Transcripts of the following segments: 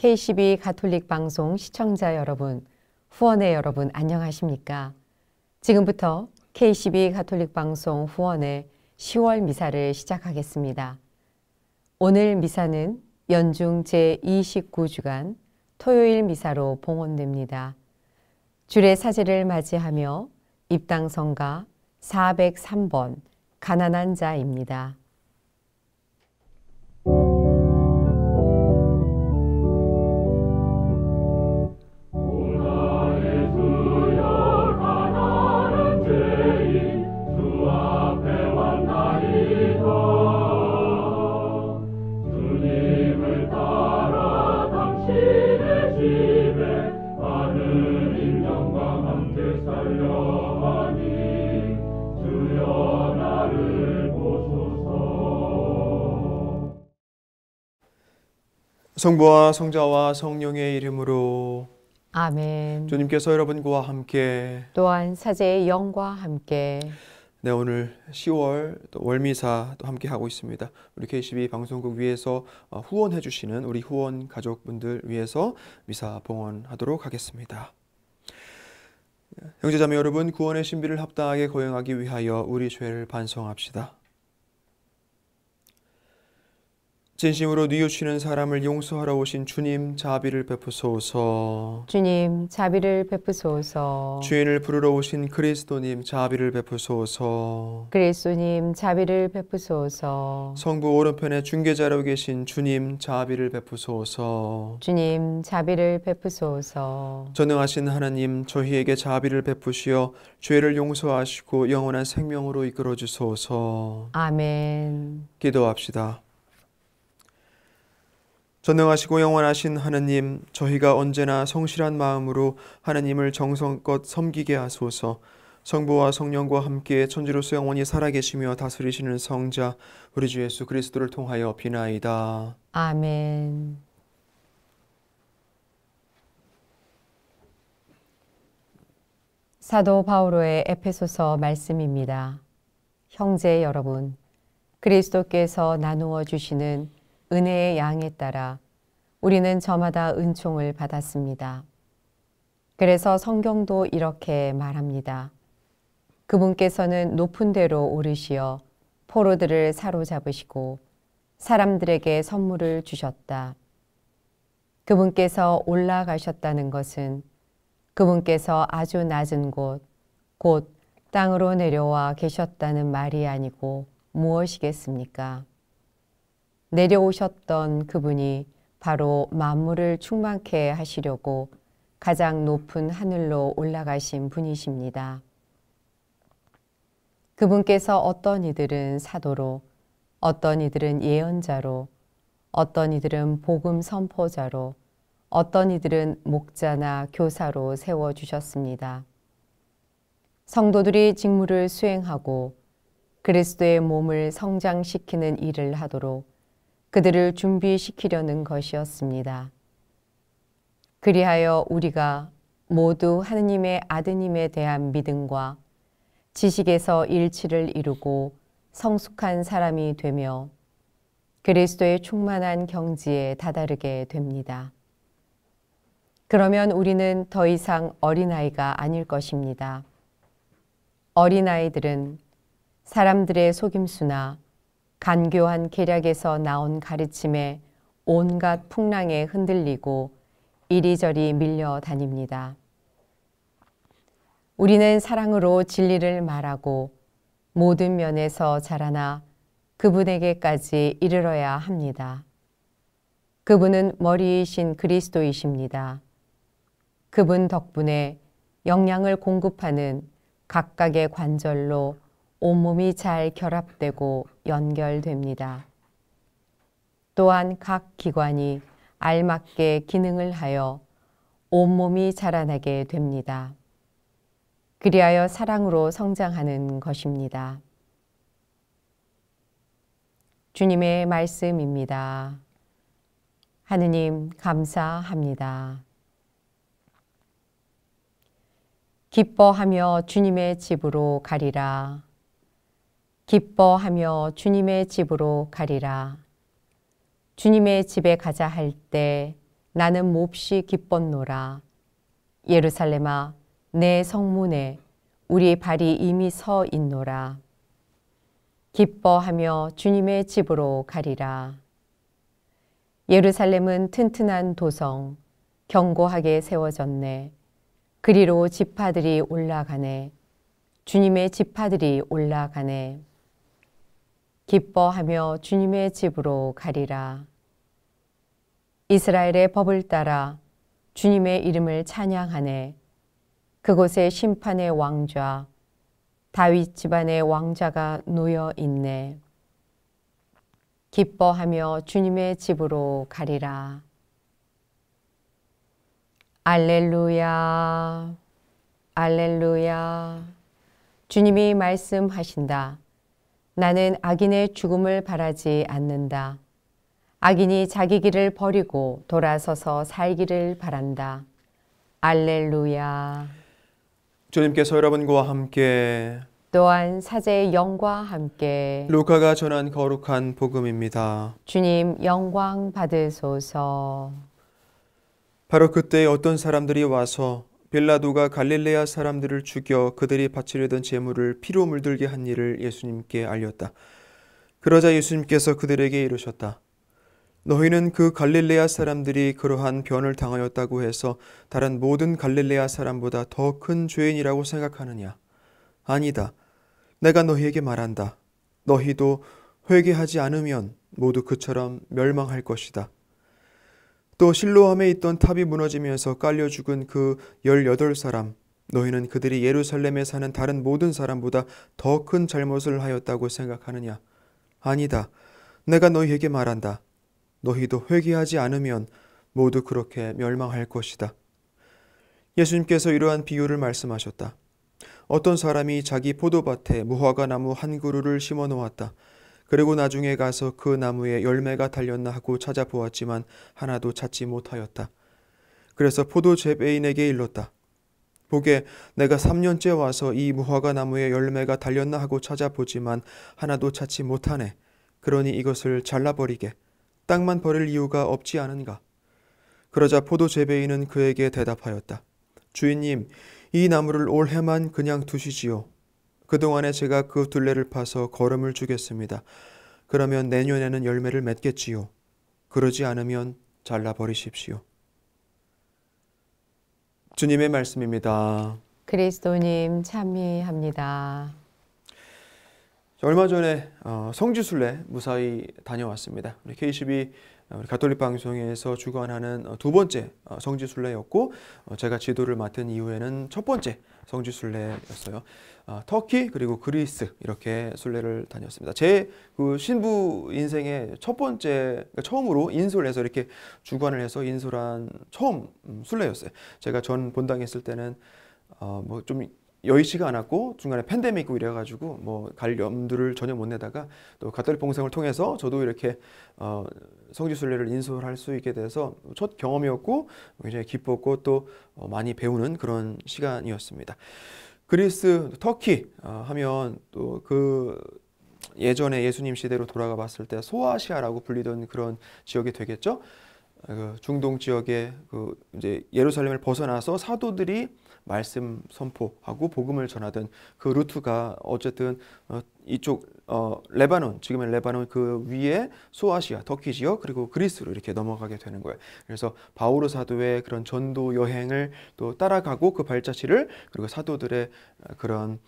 KCB 가톨릭 방송 시청자 여러분, 후원회 여러분 안녕하십니까? 지금부터 KCB 가톨릭 방송 후원회 10월 미사를 시작하겠습니다. 오늘 미사는 연중 제29주간 토요일 미사로 봉헌됩니다. 주례 사제를 맞이하며 입당성가 403번 가난한 자입니다. 성부와 성자와 성령의 이름으로 아멘. 주님께서 여러분과 함께 또한 사제의 영과 함께 네 오늘 10월 또 월미사 또 함께 하고 있습니다. 우리 KCB 방송국 위에서 어, 후원해 주시는 우리 후원 가족분들 위해서 미사 봉헌하도록 하겠습니다. 형제자매 여러분 구원의 신비를 합당하게 거행하기 위하여 우리 죄를 반성합시다. 진심으로 뉘우치는 네 사람을 용서하러 오신 주님 자비를 베푸소서. 주님 자비를 베푸소서. 죄인을 부르러 오신 그리스도님 자비를 베푸소서. 그리스도님 자비를 베푸소서. 성부 오른편에 중계자로 계신 주님 자비를 베푸소서. 주님 자비를 베푸소서. 전능하신 하나님 저희에게 자비를 베푸시어 죄를 용서하시고 영원한 생명으로 이끌어 주소서. 아멘. 기도합시다. 전능하시고 영원하신 하느님, 저희가 언제나 성실한 마음으로 하느님을 정성껏 섬기게 하소서. 성부와 성령과 함께 천지로서 영원히 살아계시며 다스리시는 성자 우리 주 예수 그리스도를 통하여 비나이다. 아멘. 사도 바오로의 에페소서 말씀입니다. 형제 여러분, 그리스도께서 나누어 주시는 은혜의 양에 따라 우리는 저마다 은총을 받았습니다. 그래서 성경도 이렇게 말합니다. 그분께서는 높은 데로 오르시어 포로들을 사로잡으시고 사람들에게 선물을 주셨다. 그분께서 올라가셨다는 것은 그분께서 아주 낮은 곳, 곧 땅으로 내려와 계셨다는 말이 아니고 무엇이겠습니까? 내려오셨던 그분이 바로 만물을 충만케 하시려고 가장 높은 하늘로 올라가신 분이십니다. 그분께서 어떤 이들은 사도로, 어떤 이들은 예언자로, 어떤 이들은 복음 선포자로, 어떤 이들은 목자나 교사로 세워주셨습니다. 성도들이 직무를 수행하고 그리스도의 몸을 성장시키는 일을 하도록 그들을 준비시키려는 것이었습니다. 그리하여 우리가 모두 하느님의 아드님에 대한 믿음과 지식에서 일치를 이루고 성숙한 사람이 되며 그리스도의 충만한 경지에 다다르게 됩니다. 그러면 우리는 더 이상 어린아이가 아닐 것입니다. 어린아이들은 사람들의 속임수나 간교한 계략에서 나온 가르침에 온갖 풍랑에 흔들리고 이리저리 밀려 다닙니다. 우리는 사랑으로 진리를 말하고 모든 면에서 자라나 그분에게까지 이르러야 합니다. 그분은 머리이신 그리스도이십니다. 그분 덕분에 영양을 공급하는 각각의 관절로 온몸이 잘 결합되고 연결됩니다. 또한 각 기관이 알맞게 기능을 하여 온몸이 자라나게 됩니다. 그리하여 사랑으로 성장하는 것입니다. 주님의 말씀입니다. 하느님, 감사합니다. 기뻐하며 주님의 집으로 가리라. 기뻐하며 주님의 집으로 가리라. 주님의 집에 가자 할 때 나는 몹시 기뻤노라. 예루살렘아 내 성문에 우리 발이 이미 서 있노라. 기뻐하며 주님의 집으로 가리라. 예루살렘은 튼튼한 도성, 견고하게 세워졌네. 그리로 지파들이 올라가네. 주님의 지파들이 올라가네. 기뻐하며 주님의 집으로 가리라. 이스라엘의 법을 따라 주님의 이름을 찬양하네. 그곳의 심판의 왕좌, 다윗 집안의 왕자가 놓여 있네. 기뻐하며 주님의 집으로 가리라. 알렐루야, 알렐루야. 주님이 말씀하신다. 나는 악인의 죽음을 바라지 않는다. 악인이 자기 길을 버리고 돌아서서 살기를 바란다. 알렐루야. 주님께서 여러분과 함께 또한 사제의 영과 함께 루카가 전한 거룩한 복음입니다. 주님 영광 받으소서. 바로 그때 어떤 사람들이 와서 빌라도가 갈릴레아 사람들을 죽여 그들이 바치려던 재물을 피로 물들게 한 일을 예수님께 알렸다. 그러자 예수님께서 그들에게 이르셨다. 너희는 그 갈릴레아 사람들이 그러한 변을 당하였다고 해서 다른 모든 갈릴레아 사람보다 더 큰 죄인이라고 생각하느냐? 아니다. 내가 너희에게 말한다. 너희도 회개하지 않으면 모두 그처럼 멸망할 것이다. 또 실로함에 있던 탑이 무너지면서 깔려 죽은 그 18사람, 너희는 그들이 예루살렘에 사는 다른 모든 사람보다 더 큰 잘못을 하였다고 생각하느냐? 아니다. 내가 너희에게 말한다. 너희도 회개하지 않으면 모두 그렇게 멸망할 것이다. 예수님께서 이러한 비유를 말씀하셨다. 어떤 사람이 자기 포도밭에 무화과 나무 한 그루를 심어 놓았다. 그리고 나중에 가서 그 나무에 열매가 달렸나 하고 찾아보았지만 하나도 찾지 못하였다. 그래서 포도 재배인에게 일렀다. 보게 내가 3년째 와서 이 무화과 나무에 열매가 달렸나 하고 찾아보지만 하나도 찾지 못하네. 그러니 이것을 잘라버리게. 땅만 버릴 이유가 없지 않은가. 그러자 포도 재배인은 그에게 대답하였다. 주인님, 이 나무를 올해만 그냥 두시지요. 그동안에 제가 그 둘레를 파서 거름을 주겠습니다. 그러면 내년에는 열매를 맺겠지요. 그러지 않으면 잘라버리십시오. 주님의 말씀입니다. 그리스도님 참미합니다. 얼마 전에 어, 성지순례 무사히 다녀왔습니다. 우리 KCB 어, 우리 가톨릭 방송에서 주관하는 어, 두 번째 어, 성지순례였고 제가 지도를 맡은 이후에는 첫 번째 성지순례였어요. 터키 그리고 그리스 이렇게 순례를 다녔습니다. 제그 신부 인생의 첫 번째 그러니까 처음으로 인솔에서 이렇게 주관을 해서 인솔한 처음 음, 순례였어요. 제가 전 본당에 있을 때는 어, 뭐좀 여의치가 않았고 중간에 팬데믹 있고 이래가지고 뭐 갈 염두를 전혀 못 내다가 또 가톨릭 봉생을 통해서 저도 이렇게 어, 성지순례를 인솔할 수 있게 돼서 첫 경험이었고 굉장히 기뻤고 또 어, 많이 배우는 그런 시간이었습니다. 그리스, 터키 어, 하면 또 그 예전에 예수님 시대로 돌아가 봤을 때 소아시아라고 불리던 그런 지역이 되겠죠. 그 중동 지역에그 이제 예루살렘을 벗어나서 사도들이 말씀 선포하고 복음을 전하던 그 루트가 어쨌든 어, 이쪽 어, 레바논 지금의 레바논 그 위에 소아시아 터키 지역 그리고 그리스로 이렇게 넘어가게 되는 거예요. 그래서 바오르 사도의 그런 전도 여행을 또 따라가고 그 발자취를 그리고 사도들의 어, 그런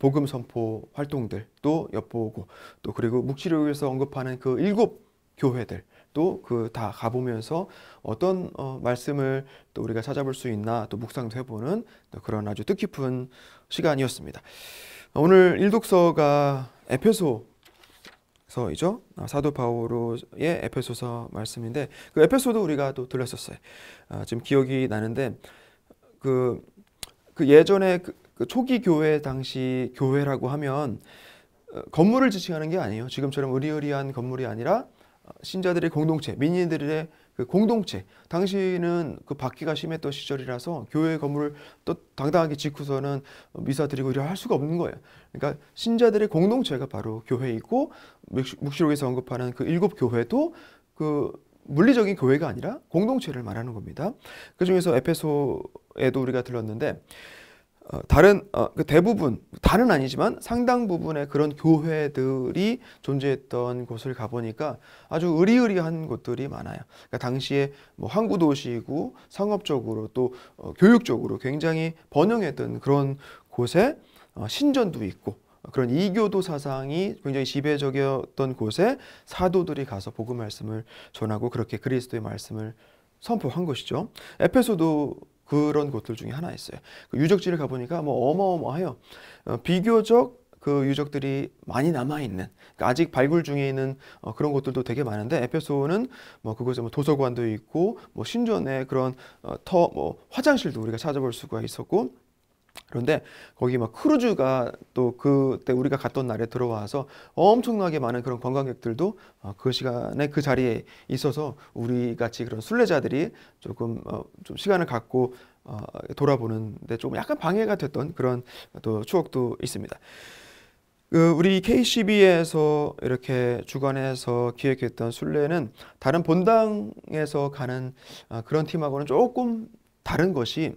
복음 선포 활동들 또 엿보고 또 그리고 묵시록에서 언급하는 그 일곱 교회들 또그다 가보면서 어떤 어, 말씀을 또 우리가 찾아볼 수 있나 또 묵상도 해보는 또 그런 아주 뜻깊은 시간이었습니다. 오늘 일독서가 에페소서이죠. 아, 사도 바오로의 에페소서 말씀인데 그 에페소도 우리가 또 들렸었어요. 아, 지금 기억이 나는데 그, 그 예전에 그, 그 초기 교회 당시 교회라고 하면 어, 건물을 지칭하는 게 아니에요. 지금처럼 의리의리한 건물이 아니라 신자들의 공동체, 민인들의 그 공동체. 당시는 그 박해가 심했던 시절이라서 교회 건물을 또 당당하게 짓고서는 미사 드리고 이래 할 수가 없는 거예요. 그러니까 신자들의 공동체가 바로 교회이고 묵시록에서 언급하는 그 일곱 교회도 그 물리적인 교회가 아니라 공동체를 말하는 겁니다. 그 중에서 에페소에도 우리가 들었는데 어, 다른 어, 그 대부분 다른 아니지만 상당 부분의 그런 교회들이 존재했던 곳을 가보니까 아주 의리의리한 곳들이 많아요. 그러니까 당시에 뭐 항구 도시이고 상업적으로 또 어, 교육적으로 굉장히 번영했던 그런 곳에 신전도 있고 그런 이교도 사상이 굉장히 지배적이었던 곳에 사도들이 가서 복음 말씀을 전하고 그렇게 그리스도의 말씀을 선포한 것이죠. 에페소도 그런 곳들 중에 하나있어요그 유적지를 가보니까 뭐 어마어마해요. 어, 비교적 그 유적들이 많이 남아있는 그러니까 아직 발굴 중에 있는 어, 그런 곳들도 되게 많은데 에페소는 뭐 그곳에 뭐 도서관도 있고 뭐 신전에 그런 어, 터뭐 화장실도 우리가 찾아볼 수가 있었고 그런데 거기 막 크루즈가 또 그때 우리가 갔던 날에 들어와서 엄청나게 많은 그런 관광객들도 어, 그 시간에 그 자리에 있어서 우리 같이 그런 순례자들이 조금 어, 좀 시간을 갖고 어, 돌아보는데 조금 약간 방해가 됐던 그런 또 추억도 있습니다. 그 우리 KCB에서 이렇게 주관해서 기획했던 순례는 다른 본당에서 가는 그런 팀하고는 조금 다른 것이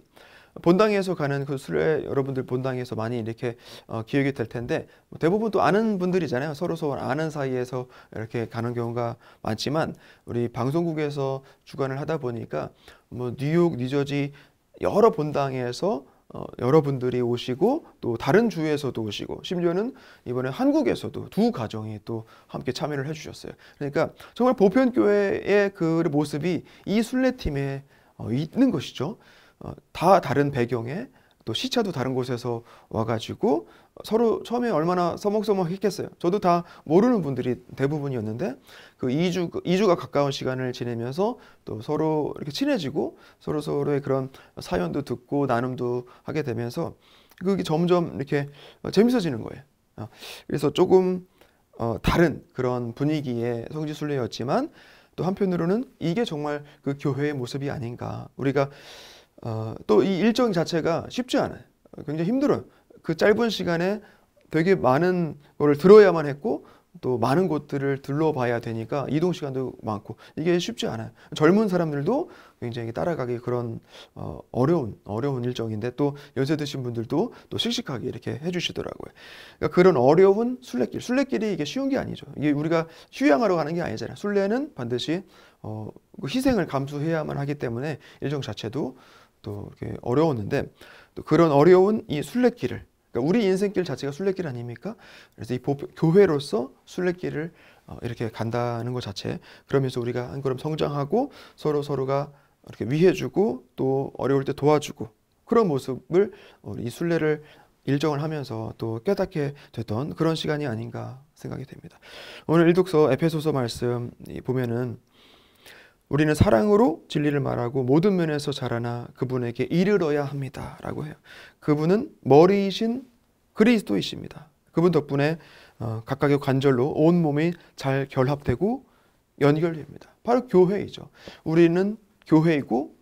본당에서 가는 그 술에 여러분들 본당에서 많이 이렇게 어, 기억이 될 텐데 뭐 대부분 또 아는 분들이잖아요. 서로 서로 아는 사이에서 이렇게 가는 경우가 많지만 우리 방송국에서 주관을 하다 보니까 뭐 뉴욕, 뉴저지 여러 본당에서 어, 여러분들이 오시고 또 다른 주에서도 오시고 심지어는 이번에 한국에서도 두 가정이 또 함께 참여를 해주셨어요. 그러니까 정말 보편교회의 그 모습이 이 순례팀에 어, 있는 것이죠. 어, 다 다른 배경에 또 시차도 다른 곳에서 와가지고 서로 처음에 얼마나 서먹서먹 했겠어요. 저도 다 모르는 분들이 대부분이었는데 그 2주, 2주가 그 가까운 시간을 지내면서 또 서로 이렇게 친해지고 서로 서로의 그런 사연도 듣고 나눔도 하게 되면서 그게 점점 이렇게 재밌어지는 거예요. 어, 그래서 조금 어, 다른 그런 분위기의 성지순례였지만 또 한편으로는 이게 정말 그 교회의 모습이 아닌가 우리가 어, 또 이 일정 자체가 쉽지 않아요. 굉장히 힘들어요. 그 짧은 시간에 되게 많은 거를 들어야만 했고 또 많은 곳들을 둘러봐야 되니까 이동 시간도 많고 이게 쉽지 않아요. 젊은 사람들도 굉장히 따라가기 그런 어, 어려운 어려운 일정인데 또 연세 드신 분들도 또 씩씩하게 이렇게 해주시더라고요. 그러니까 그런 어려운 순례길, 순례길이 이게 쉬운 게 아니죠. 이게 우리가 휴양하러 가는 게 아니잖아요. 순례는 반드시 어, 그 희생을 감수해야만 하기 때문에 일정 자체도 또 이렇게 어려웠는데 또 그런 어려운 이 순례길을 그러니까 우리 인생길 자체가 순례길 아닙니까? 그래서 이 교회로서 순례길을 어, 이렇게 간다는 것 자체 그러면서 우리가 한 걸음 성장하고 서로 서로가 이렇게 위해주고 또 어려울 때 도와주고 그런 모습을 이 순례를 일정을 하면서 또 깨닫게 됐던 그런 시간이 아닌가 생각이 됩니다. 오늘 일독서 에페소서 말씀 보면은 우리는 사랑으로 진리를 말하고 모든 면에서 자라나 그분에게 이르러야 합니다. 라고 해요. 그분은 머리이신 그리스도이십니다. 그분 덕분에 어, 각각의 관절로 온 몸이 잘 결합되고 연결됩니다. 바로 교회이죠. 우리는 교회이고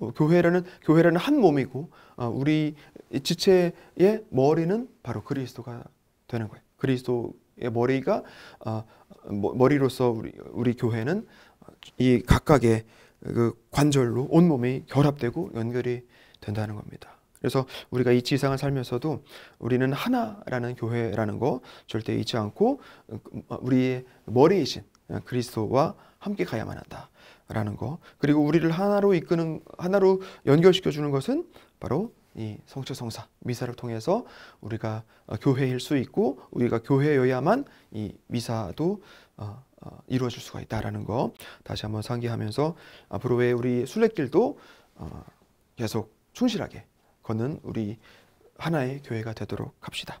어, 교회라는 교회라는 한 몸이고 어, 우리 지체의 머리는 바로 그리스도가 되는 거예요. 그리스도의 머리가 머리로서 우리 우리 교회는 이 각각의 그 관절로 온몸이 결합되고 연결이 된다는 겁니다. 그래서 우리가 이 지상을 살면서도 우리는 하나라는 교회라는 거 절대 잊지 않고 어, 우리의 머리이신 그리스도와 함께 가야만 한다라는 거 그리고 우리를 하나로 이끄는 하나로 연결시켜 주는 것은 바로 이 성체 성사 미사를 통해서 우리가 어, 교회일 수 있고 우리가 교회여야만 이 미사도 어, 어, 이루어질 수가 있다라는 거 다시 한번 상기하면서 앞으로의 우리 순례길도 어, 계속 충실하게 걷는 우리 하나의 교회가 되도록 합시다.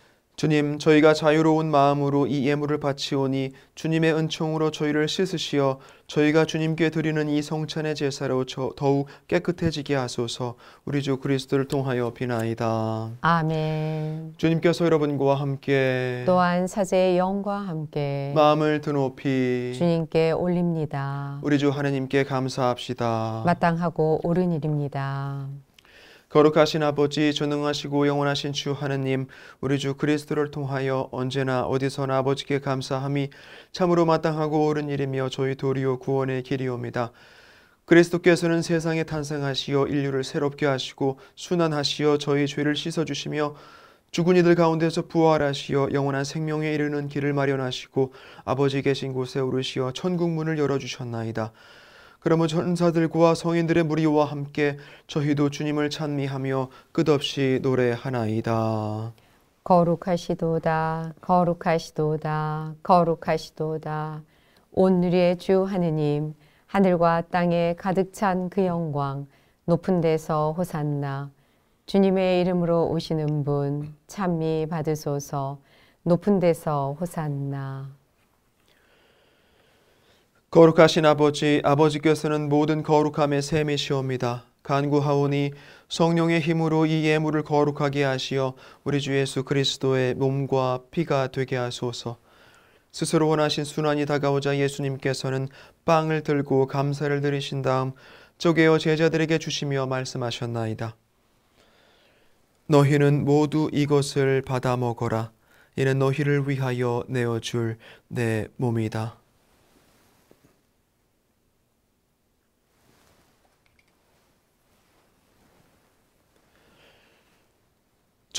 주님, 저희가 자유로운 마음으로 이 예물을 바치오니 주님의 은총으로 저희를 씻으시어 저희가 주님께 드리는 이 성찬의 제사로 더욱 깨끗해지게 하소서. 우리 주 그리스도를 통하여 비나이다. 아멘. 주님께서 여러분과 함께 또한 사제의 영과 함께 마음을 드높이 주님께 올립니다. 우리 주 하나님께 감사합시다. 마땅하고 옳은 일입니다. 거룩하신 아버지 전능하시고 영원하신 주 하느님 우리 주 그리스도를 통하여 언제나 어디서나 아버지께 감사함이 참으로 마땅하고 옳은 일이며 저희 도리요 구원의 길이옵니다. 그리스도께서는 세상에 탄생하시어 인류를 새롭게 하시고 순환하시어 저희 죄를 씻어주시며 죽은 이들 가운데서 부활하시어 영원한 생명에 이르는 길을 마련하시고 아버지 계신 곳에 오르시어 천국 문을 열어주셨나이다. 그러면 천사들과 성인들의 무리와 함께 저희도 주님을 찬미하며 끝없이 노래하나이다. 거룩하시도다, 거룩하시도다, 거룩하시도다. 온누리의 주 하느님, 하늘과 땅에 가득 찬 그 영광, 높은 데서 호산나. 주님의 이름으로 오시는 분, 찬미 받으소서, 높은 데서 호산나. 거룩하신 아버지, 아버지께서는 모든 거룩함의 셈이시옵니다. 간구하오니 성령의 힘으로 이 예물을 거룩하게 하시어 우리 주 예수 그리스도의 몸과 피가 되게 하소서. 스스로 원하신 순환이 다가오자 예수님께서는 빵을 들고 감사를 드리신 다음 쪼개어 제자들에게 주시며 말씀하셨나이다. 너희는 모두 이것을 받아 먹어라. 이는 너희를 위하여 내어줄 내 몸이다.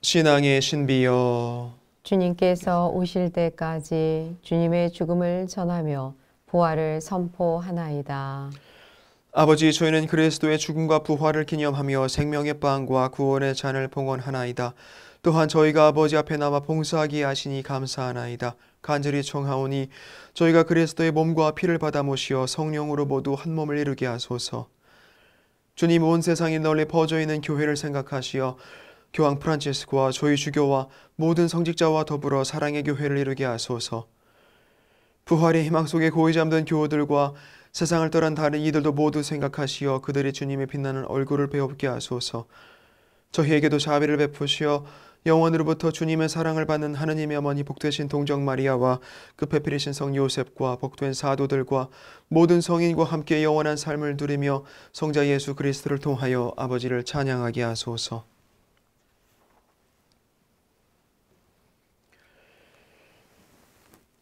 신앙의 신비여 주님께서 오실 때까지 주님의 죽음을 전하며 부활을 선포하나이다. 아버지 저희는 그리스도의 죽음과 부활을 기념하며 생명의 빵과 구원의 잔을 봉헌하나이다. 또한 저희가 아버지 앞에 남아 봉사하게 하시니 감사하나이다. 간절히 청하오니 저희가 그리스도의 몸과 피를 받아 모시어 성령으로 모두 한 몸을 이루게 하소서. 주님 온 세상에 널리 퍼져 있는 교회를 생각하시어 교황 프란체스코와 저희 주교와 모든 성직자와 더불어 사랑의 교회를 이루게 하소서. 부활의 희망 속에 고이 잠든 교우들과 세상을 떠난 다른 이들도 모두 생각하시어 그들이 주님의 빛나는 얼굴을 배웁게 하소서. 저희에게도 자비를 베푸시어 영원으로부터 주님의 사랑을 받는 하느님의 어머니 복되신 동정 마리아와 급해피리신 성 요셉과 복된 사도들과 모든 성인과 함께 영원한 삶을 누리며 성자 예수 그리스도를 통하여 아버지를 찬양하게 하소서.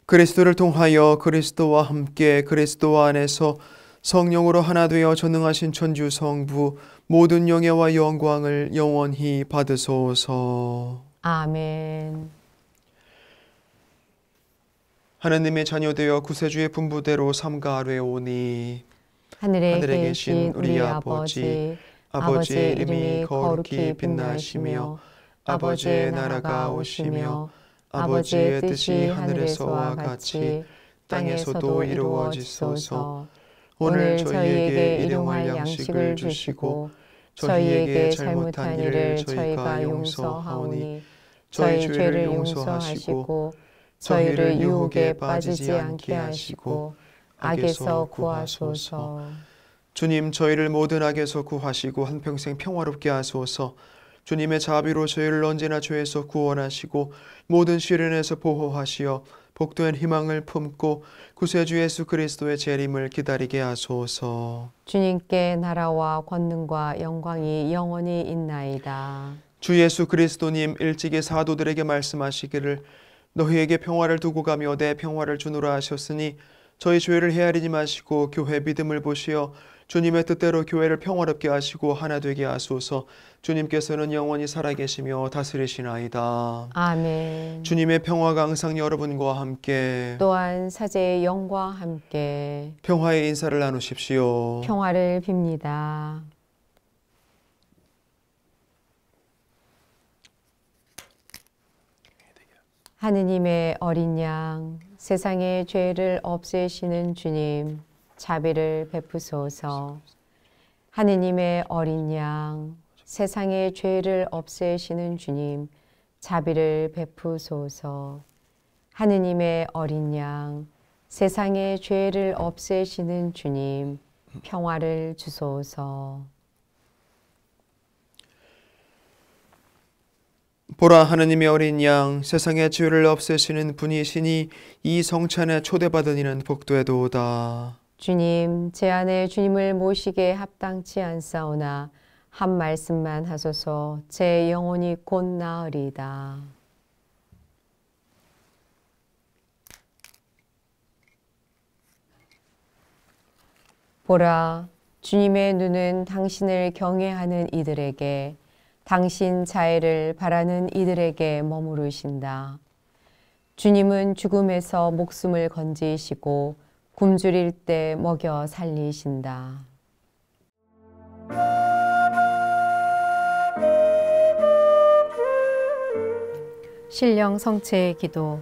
그리스도를 통하여 그리스도와 함께 그리스도 안에서 성령으로 하나 되어 전능하신 천주 성부 모든 영예와 영광을 영원히 받으소서. 아멘. 하나님의 자녀되어 구세주의 분부대로 삼가 아뢰오니 하늘에, 하늘에, 계신 우리 아버지 아버지 이름이 거룩히 빛나시며 아버지의 나라가 오시며 아버지의 뜻이 하늘에서와 같이 땅에서도 이루어지소서. 오늘 저희에게 일용할 양식을 주시고 저희에게 잘못한 일을 저희가 용서하오니 저희 죄를 용서하시고 저희를 유혹에 빠지지 않게 하시고 악에서 구하소서. 주님 저희를 모든 악에서 구하시고 한평생 평화롭게 하소서. 주님의 자비로 저희를 언제나 죄에서 구원하시고 모든 시련에서 보호하시어 복된 희망을 품고 구세주 예수 그리스도의 재림을 기다리게 하소서. 주님께 나라와 권능과 영광이 영원히 있나이다. 주 예수 그리스도님 일찍이 사도들에게 말씀하시기를 너희에게 평화를 두고 가며 내 평화를 주노라 하셨으니 저희 죄를 헤아리지 마시고 교회 믿음을 보시어 주님의 뜻대로 교회를 평화롭게 하시고 하나 되게 하소서. 주님께서는 영원히 살아계시며 다스리시나이다. 아멘. 주님의 평화가 항상 여러분과 함께 또한 사제의 영과 함께 평화의 인사를 나누십시오. 평화를 빕니다. 하느님의 어린 양, 세상의 죄를 없애시는 주님, 자비를 베푸소서. 하느님의 어린 양, 세상의 죄를 없애시는 주님, 자비를 베푸소서. 하느님의 어린 양, 세상의 죄를 없애시는 주님, 평화를 주소서. 보라 하느님의 어린 양 세상의 죄를 없애시는 분이시니 이 성찬에 초대받은 이는 복도에도오다 주님, 제 안에 주님을 모시게 합당치 않사오나 한 말씀만 하소서 제 영혼이 곧나으리다 보라, 주님의 눈은 당신을 경외하는 이들에게 당신 자애를 바라는 이들에게 머무르신다. 주님은 죽음에서 목숨을 건지시고 굶주릴 때 먹여 살리신다. 신령 성체의 기도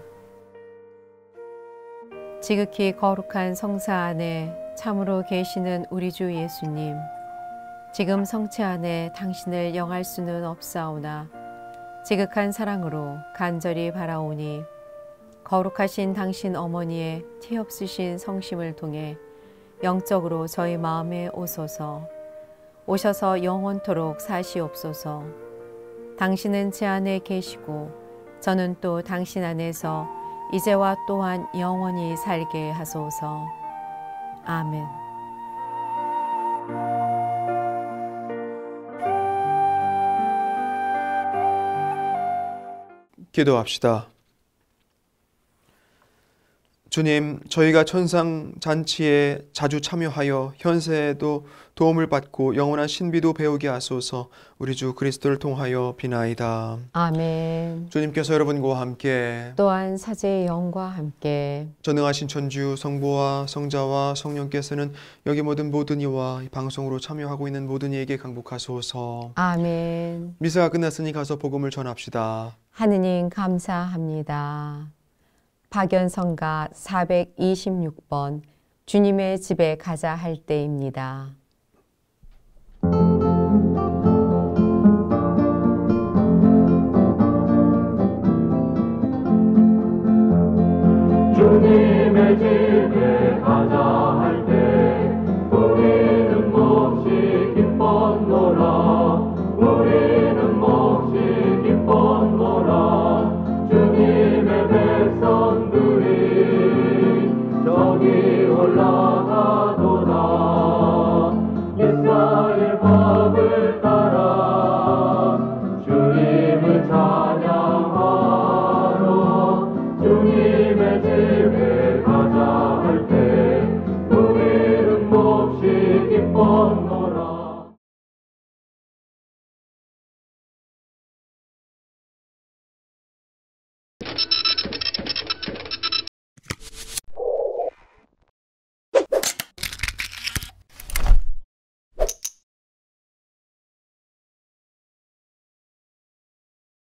지극히 거룩한 성사 안에 참으로 계시는 우리 주 예수님 지금 성체 안에 당신을 영할 수는 없사오나 지극한 사랑으로 간절히 바라오니 거룩하신 당신 어머니의 티 없으신 성심을 통해 영적으로 저희 마음에 오소서 오셔서 영원토록 사시옵소서 당신은 제 안에 계시고 저는 또 당신 안에서 이제와 또한 영원히 살게 하소서 아멘 기도합시다. 주님, 저희가 천상 잔치에 자주 참여하여 현세에도 도움을 받고 영원한 신비도 배우게 하소서. 우리 주 그리스도를 통하여 비나이다. 아멘. 주님께서 여러분과 함께 또한 사제의 영과 함께 전능하신 천주 성부와 성자와 성령께서는 여기 모든 모든 이와 방송으로 참여하고 있는 모든 이에게 강복하소서. 아멘. 미사가 끝났으니 가서 복음을 전합시다. 하느님 감사합니다. 파견성가 426번 주님의 집에 가자 할 때입니다. 주님의 집에